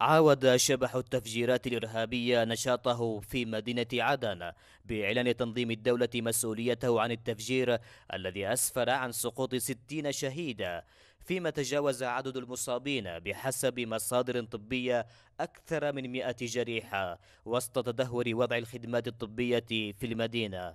عاود شبح التفجيرات الإرهابية نشاطه في مدينة عدن بإعلان تنظيم الدولة مسؤوليته عن التفجير الذي أسفر عن سقوط 60 شهيدا فيما تجاوز عدد المصابين بحسب مصادر طبية أكثر من 100 جريحة وسط تدهور وضع الخدمات الطبية في المدينة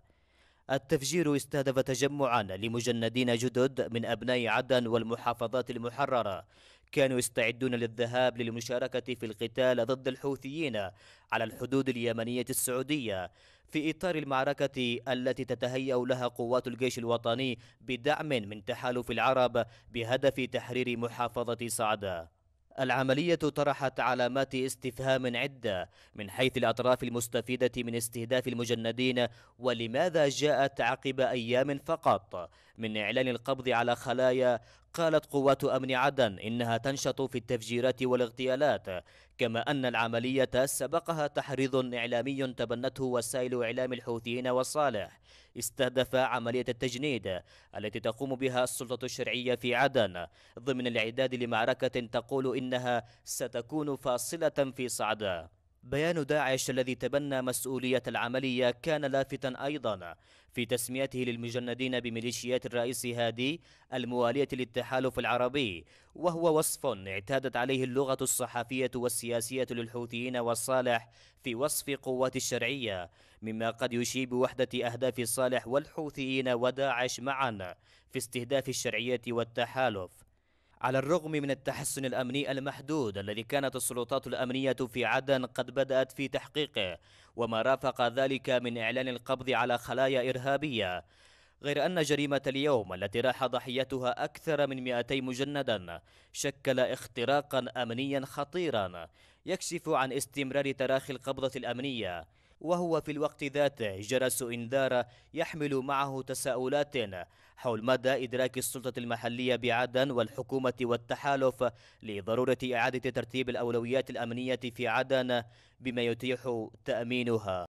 التفجير استهدف تجمعا لمجندين جدد من أبناء عدن والمحافظات المحررة كانوا يستعدون للذهاب للمشاركة في القتال ضد الحوثيين على الحدود اليمنية السعودية في إطار المعركة التي تتهيأ لها قوات الجيش الوطني بدعم من تحالف العرب بهدف تحرير محافظة صعدة العملية طرحت علامات استفهام عدة من حيث الأطراف المستفيدة من استهداف المجندين ولماذا جاءت عقب أيام فقط من إعلان القبض على خلايا قالت قوات أمن عدن إنها تنشط في التفجيرات والاغتيالات كما أن العملية سبقها تحريض إعلامي تبنته وسائل إعلام الحوثيين والصالح استهدف عملية التجنيد التي تقوم بها السلطة الشرعية في عدن ضمن الاعداد لمعركة تقول إنها ستكون فاصلة في صعداء بيان داعش الذي تبنى مسؤولية العملية كان لافتا أيضا في تسميته للمجندين بميليشيات الرئيس هادي الموالية للتحالف العربي وهو وصف اعتادت عليه اللغة الصحفية والسياسية للحوثيين والصالح في وصف قوات الشرعية مما قد يشيب وحدة أهداف صالح والحوثيين وداعش معا في استهداف الشرعية والتحالف على الرغم من التحسن الأمني المحدود الذي كانت السلطات الأمنية في عدن قد بدأت في تحقيقه وما رافق ذلك من إعلان القبض على خلايا إرهابية غير أن جريمة اليوم التي راح ضحيتها أكثر من 200 مجندا شكل اختراقا أمنيا خطيرا يكشف عن استمرار تراخي القبضة الأمنية وهو في الوقت ذاته جرس إنذار يحمل معه تساؤلات حول مدى إدراك السلطة المحلية بعدن والحكومة والتحالف لضرورة إعادة ترتيب الأولويات الأمنية في عدن بما يتيح تأمينها